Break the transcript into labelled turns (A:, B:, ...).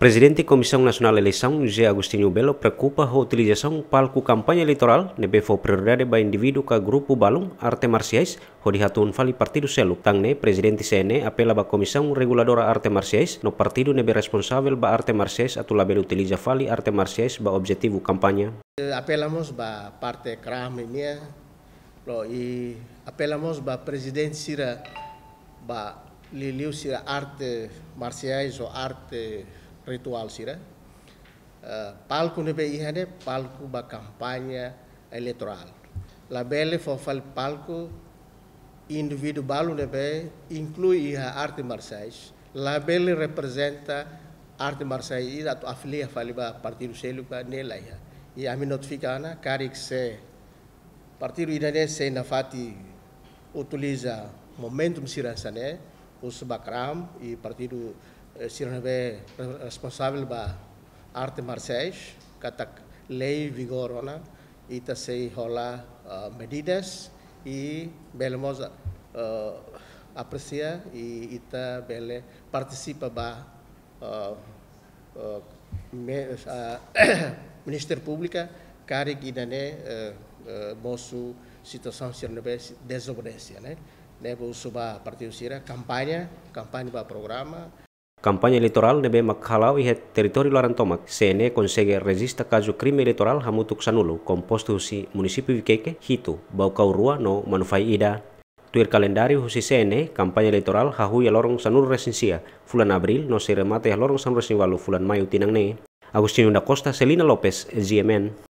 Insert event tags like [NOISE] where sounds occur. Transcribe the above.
A: Presidente da Comissão Nacional de Eleição, José Agostinho Belo, preocupa a utilização palco campanha eleitoral, nebe foi prioridade para indivíduo ka grupo balão, arte marciais, ho dihatun fali partido selo. Tangne, Presidente CNE apela ba Comissão Reguladora Arte Marciais, no partido nebe responsável ba arte marciais, atu label utiliza fali arte marciais ba objetivo campanha.
B: Apelamos ba parte crame, né? Lo, e apelamos ba Presidente Sira ba liliu sira arte marciais ou arte ritual sira uh, palku ne be ihane palku ba kampanye eleitoral labele fofal palku indivíduo balu ne inclui a arte marciais labele representa arte marciais e a aflia faliba partido seluka nela ia e a minotifica ana que se partido idane se na fati utiliza momentum siransane os bakram e partido सिरहनवे responsável ba arte marciais katak lei vigor ona ita sei hola medidas e belemos aprecia e ita bele participa ba eh, eh, [COUGHS] Ministério Público carrega ainda né eh, moço situação sirenebe desobediência né né vou suba partido sira campanha campanha ba programa
A: Kampanye eleitoral nebe makhalau ihe luaran larantomak CNE consegue resista kaju krimi eleitoral hamutuk Sanulu composto husi município Hitu hito baukau rua no manufai ida. Tuir Kalendari husi CNE Kampanye eleitoral hahu ya lorong sanulu resensia fulan abril no se ya lorong sanulu resinvalu fulan mayu tinangne. Agustin da Costa, Selina Lopes, GMN.